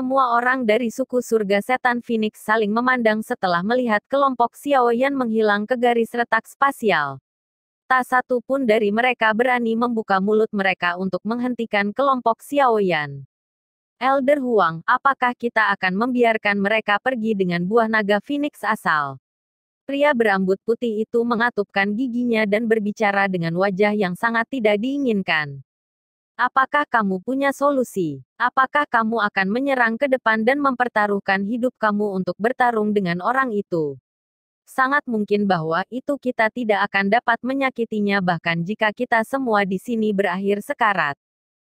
Semua orang dari suku surga setan Phoenix saling memandang setelah melihat kelompok Xiaoyan menghilang ke garis retak spasial. Tak satu pun dari mereka berani membuka mulut mereka untuk menghentikan kelompok Xiaoyan. Elder Huang, apakah kita akan membiarkan mereka pergi dengan buah naga Phoenix asal? Pria berambut putih itu mengatupkan giginya dan berbicara dengan wajah yang sangat tidak diinginkan. Apakah kamu punya solusi? Apakah kamu akan menyerang ke depan dan mempertaruhkan hidup kamu untuk bertarung dengan orang itu? Sangat mungkin bahwa itu kita tidak akan dapat menyakitinya bahkan jika kita semua di sini berakhir sekarat.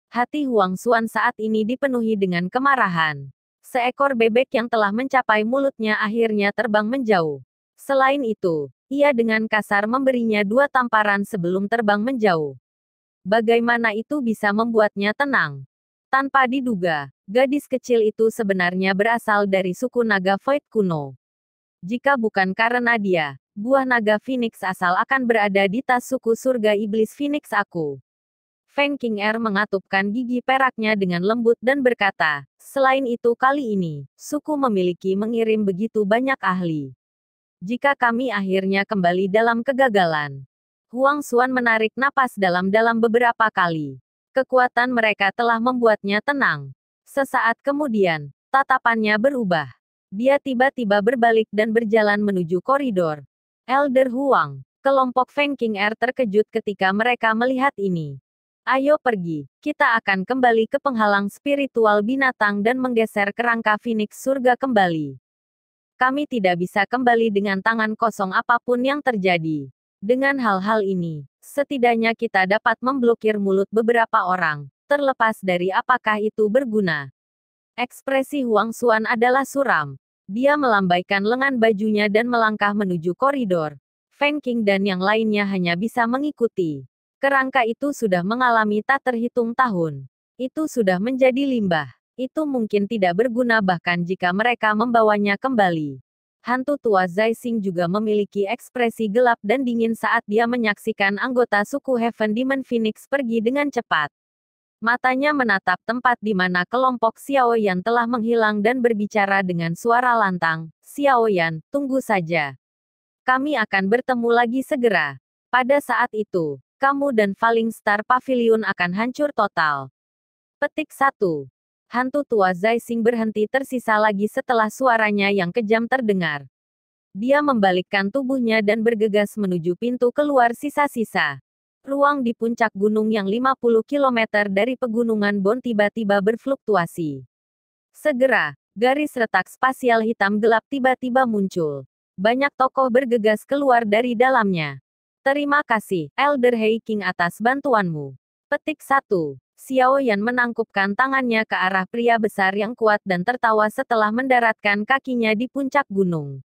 Hati Huang Xuan saat ini dipenuhi dengan kemarahan. Seekor bebek yang telah mencapai mulutnya akhirnya terbang menjauh. Selain itu, ia dengan kasar memberinya dua tamparan sebelum terbang menjauh. Bagaimana itu bisa membuatnya tenang? Tanpa diduga, gadis kecil itu sebenarnya berasal dari suku naga Void kuno. Jika bukan karena dia, buah naga Phoenix asal akan berada di tas suku surga iblis Phoenix aku. Feng King Er mengatupkan gigi peraknya dengan lembut dan berkata, selain itu kali ini, suku memiliki mengirim begitu banyak ahli. Jika kami akhirnya kembali dalam kegagalan, Huang Xuan menarik napas dalam-dalam beberapa kali. Kekuatan mereka telah membuatnya tenang. Sesaat kemudian, tatapannya berubah. Dia tiba-tiba berbalik dan berjalan menuju koridor. Elder Huang, kelompok Feng King Air er terkejut ketika mereka melihat ini. Ayo pergi, kita akan kembali ke penghalang spiritual binatang dan menggeser kerangka Phoenix surga kembali. Kami tidak bisa kembali dengan tangan kosong apapun yang terjadi. Dengan hal-hal ini, setidaknya kita dapat memblokir mulut beberapa orang, terlepas dari apakah itu berguna. Ekspresi Huang Xuan adalah suram. Dia melambaikan lengan bajunya dan melangkah menuju koridor. Feng Qing dan yang lainnya hanya bisa mengikuti. Kerangka itu sudah mengalami tak terhitung tahun. Itu sudah menjadi limbah. Itu mungkin tidak berguna bahkan jika mereka membawanya kembali hantu tua Xing juga memiliki ekspresi gelap dan dingin saat dia menyaksikan anggota suku Heaven Demon Phoenix pergi dengan cepat. Matanya menatap tempat di mana kelompok Xiao Yan telah menghilang dan berbicara dengan suara lantang, "Xiao Yan, tunggu saja. Kami akan bertemu lagi segera. Pada saat itu, kamu dan Falling Star Pavilion akan hancur total. Petik 1. Hantu tua Zaising berhenti tersisa lagi setelah suaranya yang kejam terdengar. Dia membalikkan tubuhnya dan bergegas menuju pintu keluar sisa-sisa. Ruang di puncak gunung yang 50 km dari pegunungan Bon tiba-tiba berfluktuasi. Segera, garis retak spasial hitam gelap tiba-tiba muncul. Banyak tokoh bergegas keluar dari dalamnya. Terima kasih, Elder Hei King atas bantuanmu. Petik 1. Xiao Yan menangkupkan tangannya ke arah pria besar yang kuat dan tertawa setelah mendaratkan kakinya di puncak gunung.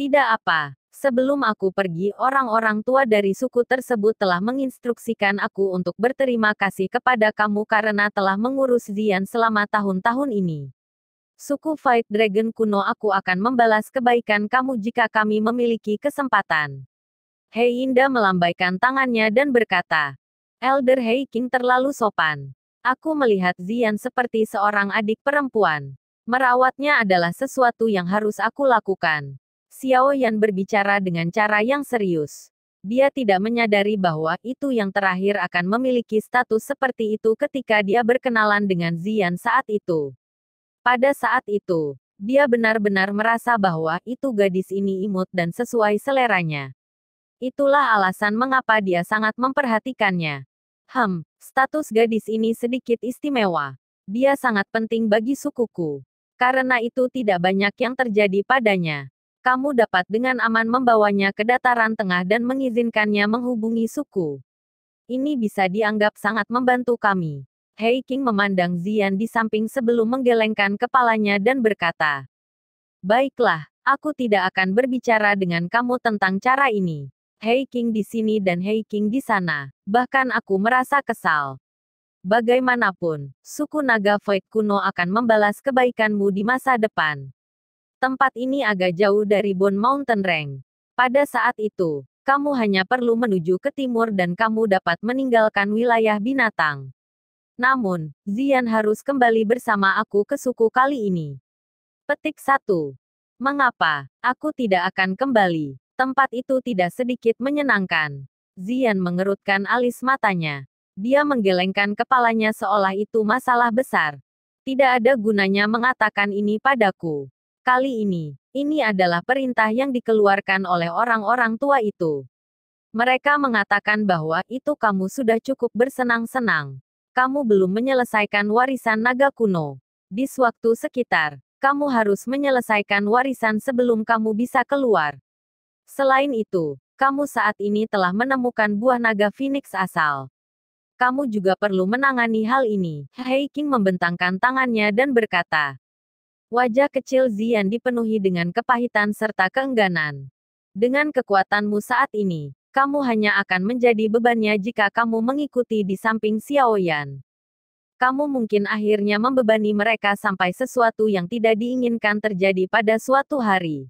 Tidak apa, sebelum aku pergi orang-orang tua dari suku tersebut telah menginstruksikan aku untuk berterima kasih kepada kamu karena telah mengurus Zian selama tahun-tahun ini. Suku Fight Dragon kuno aku akan membalas kebaikan kamu jika kami memiliki kesempatan. Hei Inda melambaikan tangannya dan berkata, Elder King terlalu sopan. Aku melihat Zian seperti seorang adik perempuan. Merawatnya adalah sesuatu yang harus aku lakukan. Xiao Yan berbicara dengan cara yang serius. Dia tidak menyadari bahwa itu yang terakhir akan memiliki status seperti itu ketika dia berkenalan dengan Zian saat itu. Pada saat itu, dia benar-benar merasa bahwa itu gadis ini imut dan sesuai seleranya. Itulah alasan mengapa dia sangat memperhatikannya. Hmm, status gadis ini sedikit istimewa. Dia sangat penting bagi sukuku. Karena itu tidak banyak yang terjadi padanya. Kamu dapat dengan aman membawanya ke dataran tengah dan mengizinkannya menghubungi suku. Ini bisa dianggap sangat membantu kami. Hei King memandang Zian di samping sebelum menggelengkan kepalanya dan berkata, Baiklah, aku tidak akan berbicara dengan kamu tentang cara ini. Hei King di sini dan Hei King di sana. Bahkan aku merasa kesal. Bagaimanapun, suku naga Void kuno akan membalas kebaikanmu di masa depan. Tempat ini agak jauh dari Bone Mountain Range. Pada saat itu, kamu hanya perlu menuju ke timur dan kamu dapat meninggalkan wilayah binatang. Namun, Zian harus kembali bersama aku ke suku kali ini. Petik 1. Mengapa aku tidak akan kembali? Tempat itu tidak sedikit menyenangkan. Zian mengerutkan alis matanya. Dia menggelengkan kepalanya seolah itu masalah besar. Tidak ada gunanya mengatakan ini padaku. Kali ini, ini adalah perintah yang dikeluarkan oleh orang-orang tua itu. Mereka mengatakan bahwa itu kamu sudah cukup bersenang-senang. Kamu belum menyelesaikan warisan naga kuno. Di waktu sekitar, kamu harus menyelesaikan warisan sebelum kamu bisa keluar. Selain itu, kamu saat ini telah menemukan buah naga Phoenix asal. Kamu juga perlu menangani hal ini. Hei King membentangkan tangannya dan berkata, Wajah kecil Zian dipenuhi dengan kepahitan serta keengganan. Dengan kekuatanmu saat ini, kamu hanya akan menjadi bebannya jika kamu mengikuti di samping Xiao Yan. Kamu mungkin akhirnya membebani mereka sampai sesuatu yang tidak diinginkan terjadi pada suatu hari.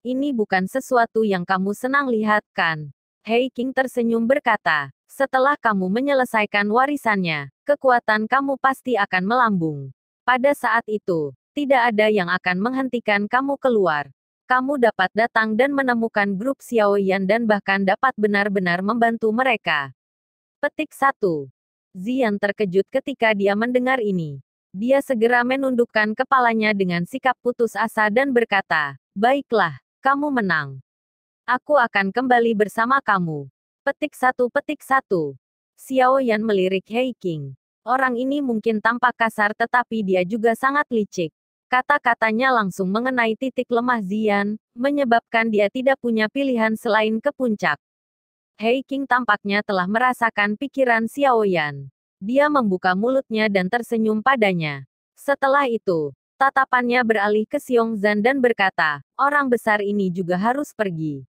Ini bukan sesuatu yang kamu senang lihat, kan? Hei King tersenyum berkata, setelah kamu menyelesaikan warisannya, kekuatan kamu pasti akan melambung. Pada saat itu, tidak ada yang akan menghentikan kamu keluar. Kamu dapat datang dan menemukan grup Xiao Yan dan bahkan dapat benar-benar membantu mereka. Petik 1. Zian terkejut ketika dia mendengar ini. Dia segera menundukkan kepalanya dengan sikap putus asa dan berkata, Baiklah, kamu menang. Aku akan kembali bersama kamu. Petik satu petik satu. Xiao Yan melirik Hei King. Orang ini mungkin tampak kasar tetapi dia juga sangat licik. Kata-katanya langsung mengenai titik lemah Zian, menyebabkan dia tidak punya pilihan selain ke puncak. Hei King tampaknya telah merasakan pikiran Xiao Yan. Dia membuka mulutnya dan tersenyum padanya. Setelah itu, Tatapannya beralih ke Xiong Zan dan berkata, orang besar ini juga harus pergi.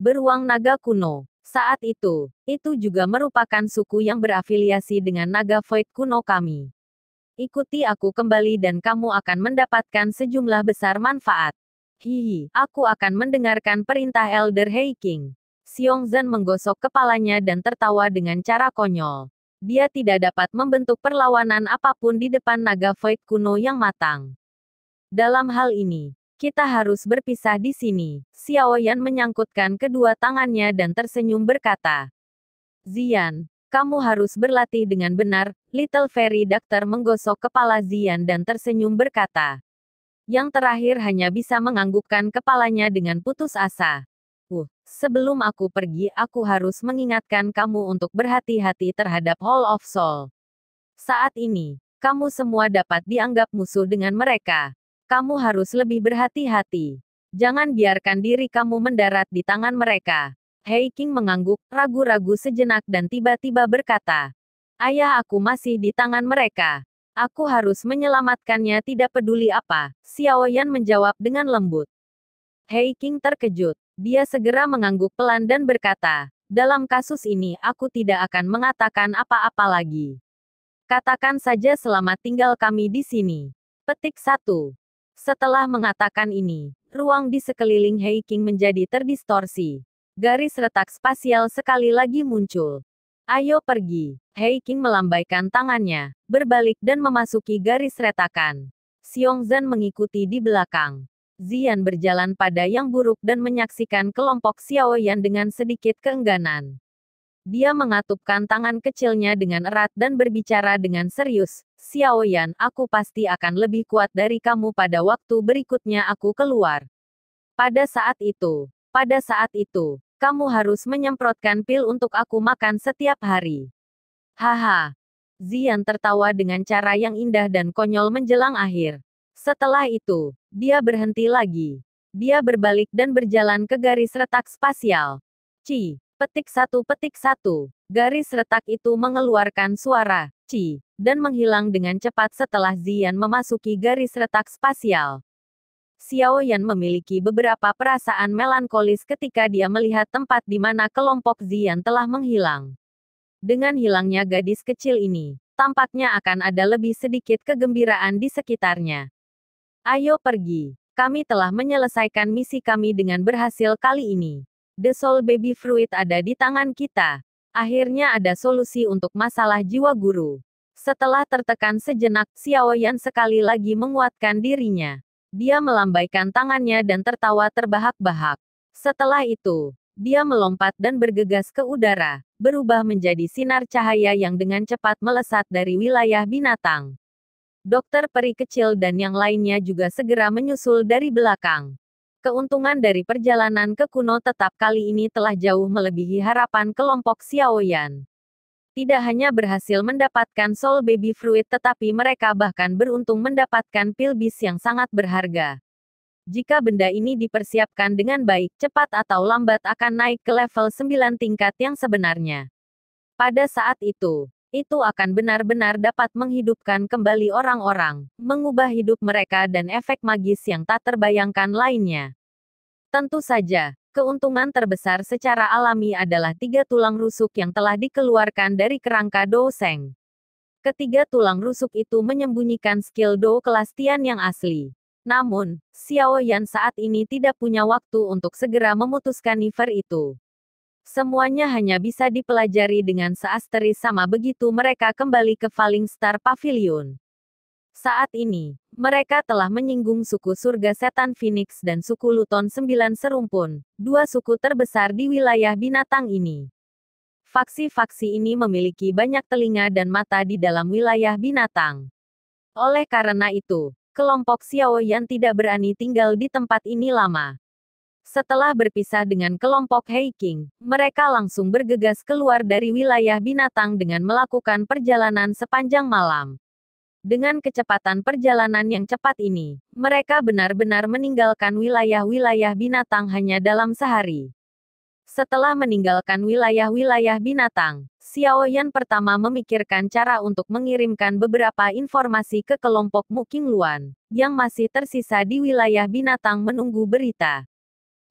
Beruang naga kuno. Saat itu, itu juga merupakan suku yang berafiliasi dengan naga void kuno kami. Ikuti aku kembali dan kamu akan mendapatkan sejumlah besar manfaat. Hihi, aku akan mendengarkan perintah Elder Heiking. Xiong Zan menggosok kepalanya dan tertawa dengan cara konyol. Dia tidak dapat membentuk perlawanan apapun di depan naga void kuno yang matang. Dalam hal ini, kita harus berpisah di sini. Xiao Yan menyangkutkan kedua tangannya dan tersenyum berkata, Zian, kamu harus berlatih dengan benar. Little Fairy Doctor menggosok kepala Zian dan tersenyum berkata, yang terakhir hanya bisa menganggukkan kepalanya dengan putus asa. Uh, sebelum aku pergi, aku harus mengingatkan kamu untuk berhati-hati terhadap Hall of Soul. Saat ini, kamu semua dapat dianggap musuh dengan mereka kamu harus lebih berhati-hati. Jangan biarkan diri kamu mendarat di tangan mereka. Hei King mengangguk, ragu-ragu sejenak dan tiba-tiba berkata, Ayah aku masih di tangan mereka. Aku harus menyelamatkannya tidak peduli apa, Xiao Yan menjawab dengan lembut. Hei King terkejut. Dia segera mengangguk pelan dan berkata, dalam kasus ini aku tidak akan mengatakan apa-apa lagi. Katakan saja selamat tinggal kami di sini. Petik 1. Setelah mengatakan ini, ruang di sekeliling Heiking menjadi terdistorsi. Garis retak spasial sekali lagi muncul. Ayo pergi. Heiking melambaikan tangannya, berbalik dan memasuki garis retakan. Xiong Zan mengikuti di belakang. Zian berjalan pada yang buruk dan menyaksikan kelompok Xiao Yan dengan sedikit keengganan. Dia mengatupkan tangan kecilnya dengan erat dan berbicara dengan serius, Xiao Yan, aku pasti akan lebih kuat dari kamu pada waktu berikutnya aku keluar. Pada saat itu, pada saat itu, kamu harus menyemprotkan pil untuk aku makan setiap hari. Haha. Zian tertawa dengan cara yang indah dan konyol menjelang akhir. Setelah itu, dia berhenti lagi. Dia berbalik dan berjalan ke garis retak spasial. Ci, Petik satu petik satu. Garis retak itu mengeluarkan suara, ci, dan menghilang dengan cepat setelah Zian memasuki garis retak spasial. Xiao Yan memiliki beberapa perasaan melankolis ketika dia melihat tempat di mana kelompok Zian telah menghilang. Dengan hilangnya gadis kecil ini, tampaknya akan ada lebih sedikit kegembiraan di sekitarnya. Ayo pergi, kami telah menyelesaikan misi kami dengan berhasil kali ini. The Soul Baby Fruit ada di tangan kita. Akhirnya ada solusi untuk masalah jiwa guru. Setelah tertekan sejenak, Yan sekali lagi menguatkan dirinya. Dia melambaikan tangannya dan tertawa terbahak-bahak. Setelah itu, dia melompat dan bergegas ke udara, berubah menjadi sinar cahaya yang dengan cepat melesat dari wilayah binatang. Dokter peri kecil dan yang lainnya juga segera menyusul dari belakang keuntungan dari perjalanan ke kuno tetap kali ini telah jauh melebihi harapan kelompok Xiaoyan. Tidak hanya berhasil mendapatkan Soul Baby Fruit tetapi mereka bahkan beruntung mendapatkan pil bis yang sangat berharga. Jika benda ini dipersiapkan dengan baik, cepat atau lambat akan naik ke level 9 tingkat yang sebenarnya. Pada saat itu, itu akan benar-benar dapat menghidupkan kembali orang-orang, mengubah hidup mereka dan efek magis yang tak terbayangkan lainnya. Tentu saja, keuntungan terbesar secara alami adalah tiga tulang rusuk yang telah dikeluarkan dari kerangka doseng. Ketiga tulang rusuk itu menyembunyikan skill Do kelas Tian yang asli. Namun, Xiao Yan saat ini tidak punya waktu untuk segera memutuskan Niver itu. Semuanya hanya bisa dipelajari dengan seasteris sama begitu mereka kembali ke Falling Star Pavilion. Saat ini, mereka telah menyinggung suku surga setan Phoenix dan suku Luton Sembilan Serumpun, dua suku terbesar di wilayah binatang ini. Faksi-faksi ini memiliki banyak telinga dan mata di dalam wilayah binatang. Oleh karena itu, kelompok Xiao yang tidak berani tinggal di tempat ini lama. Setelah berpisah dengan kelompok Heiking, mereka langsung bergegas keluar dari wilayah binatang dengan melakukan perjalanan sepanjang malam. Dengan kecepatan perjalanan yang cepat ini, mereka benar-benar meninggalkan wilayah-wilayah binatang hanya dalam sehari. Setelah meninggalkan wilayah-wilayah binatang, Xiao Yan pertama memikirkan cara untuk mengirimkan beberapa informasi ke kelompok Muking Luan, yang masih tersisa di wilayah binatang menunggu berita.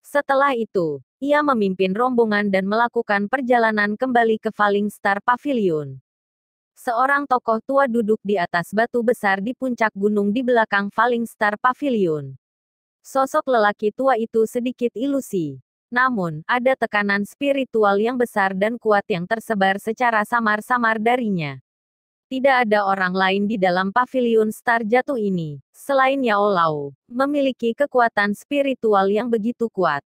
Setelah itu, ia memimpin rombongan dan melakukan perjalanan kembali ke Falling Star Pavilion. Seorang tokoh tua duduk di atas batu besar di puncak gunung di belakang Falling Star Pavilion. Sosok lelaki tua itu sedikit ilusi. Namun, ada tekanan spiritual yang besar dan kuat yang tersebar secara samar-samar darinya. Tidak ada orang lain di dalam pavilion star jatuh ini, selain Yao Lao, memiliki kekuatan spiritual yang begitu kuat.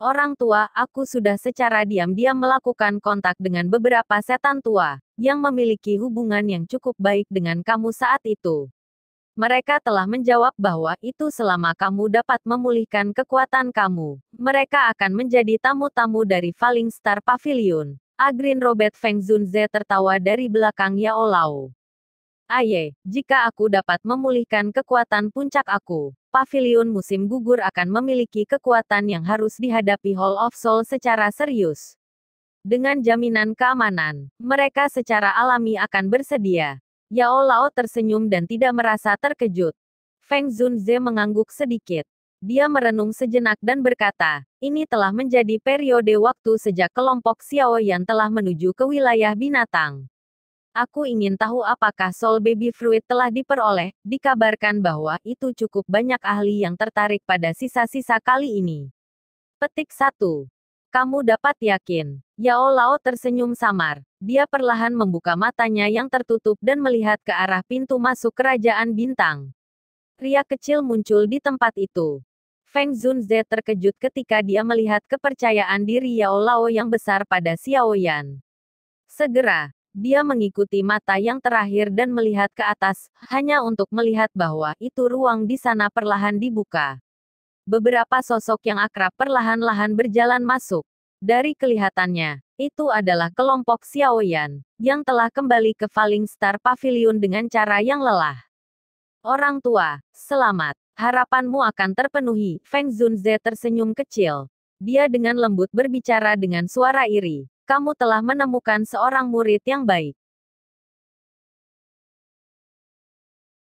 Orang tua, aku sudah secara diam-diam melakukan kontak dengan beberapa setan tua, yang memiliki hubungan yang cukup baik dengan kamu saat itu. Mereka telah menjawab bahwa itu selama kamu dapat memulihkan kekuatan kamu, mereka akan menjadi tamu-tamu dari Falling Star Pavilion, Agrin Robert Feng Zunze tertawa dari belakang Yao Lao. Aye, jika aku dapat memulihkan kekuatan puncak aku, pavilion musim gugur akan memiliki kekuatan yang harus dihadapi Hall of Soul secara serius. Dengan jaminan keamanan, mereka secara alami akan bersedia. Yao Lao tersenyum dan tidak merasa terkejut. Feng Zunze mengangguk sedikit. Dia merenung sejenak dan berkata, ini telah menjadi periode waktu sejak kelompok Xiao yang telah menuju ke wilayah binatang. Aku ingin tahu apakah Soul Baby Fruit telah diperoleh, dikabarkan bahwa itu cukup banyak ahli yang tertarik pada sisa-sisa kali ini. Petik 1. Kamu dapat yakin. Yao Lao tersenyum samar. Dia perlahan membuka matanya yang tertutup dan melihat ke arah pintu masuk kerajaan bintang. pria kecil muncul di tempat itu. Feng Zunze terkejut ketika dia melihat kepercayaan diri Yao Lao yang besar pada Xiao Yan. Segera, dia mengikuti mata yang terakhir dan melihat ke atas, hanya untuk melihat bahwa itu ruang di sana perlahan dibuka. Beberapa sosok yang akrab perlahan-lahan berjalan masuk. Dari kelihatannya, itu adalah kelompok Xiao Yan yang telah kembali ke Falling Star Pavilion dengan cara yang lelah. Orang tua, selamat. Harapanmu akan terpenuhi, Feng Zunze tersenyum kecil. Dia dengan lembut berbicara dengan suara iri. Kamu telah menemukan seorang murid yang baik.